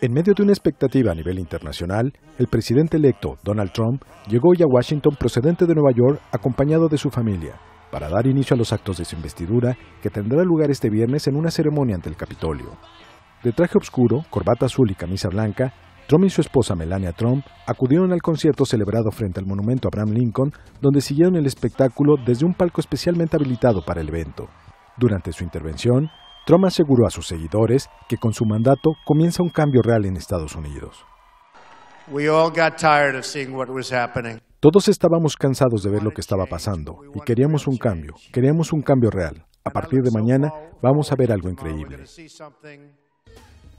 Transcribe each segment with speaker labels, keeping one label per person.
Speaker 1: En medio de una expectativa a nivel internacional, el presidente electo Donald Trump llegó hoy a Washington procedente de Nueva York acompañado de su familia para dar inicio a los actos de su investidura que tendrá lugar este viernes en una ceremonia ante el Capitolio. De traje oscuro, corbata azul y camisa blanca, Trump y su esposa Melania Trump acudieron al concierto celebrado frente al monumento a Abraham Lincoln, donde siguieron el espectáculo desde un palco especialmente habilitado para el evento. Durante su intervención, Trump aseguró a sus seguidores que con su mandato comienza un cambio real en Estados Unidos. Todos estábamos cansados de ver lo que estaba pasando y queríamos un cambio, queríamos un cambio real. A partir de mañana vamos a ver algo increíble.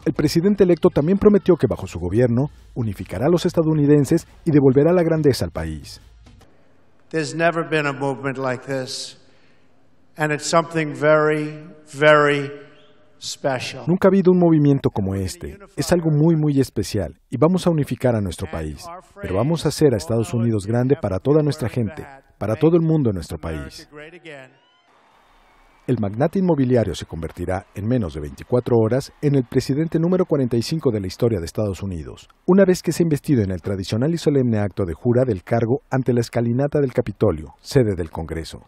Speaker 1: El presidente electo también prometió que bajo su gobierno unificará a los estadounidenses y devolverá la grandeza al país. Nunca ha habido un movimiento como este. Es algo muy, muy especial y vamos a unificar a nuestro país. Pero vamos a hacer a Estados Unidos grande para toda nuestra gente, para todo el mundo en nuestro país. El magnate inmobiliario se convertirá en menos de 24 horas en el presidente número 45 de la historia de Estados Unidos, una vez que se ha investido en el tradicional y solemne acto de jura del cargo ante la escalinata del Capitolio, sede del Congreso.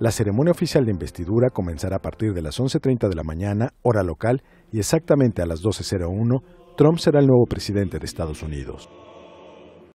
Speaker 1: La ceremonia oficial de investidura comenzará a partir de las 11.30 de la mañana, hora local, y exactamente a las 12.01, Trump será el nuevo presidente de Estados Unidos.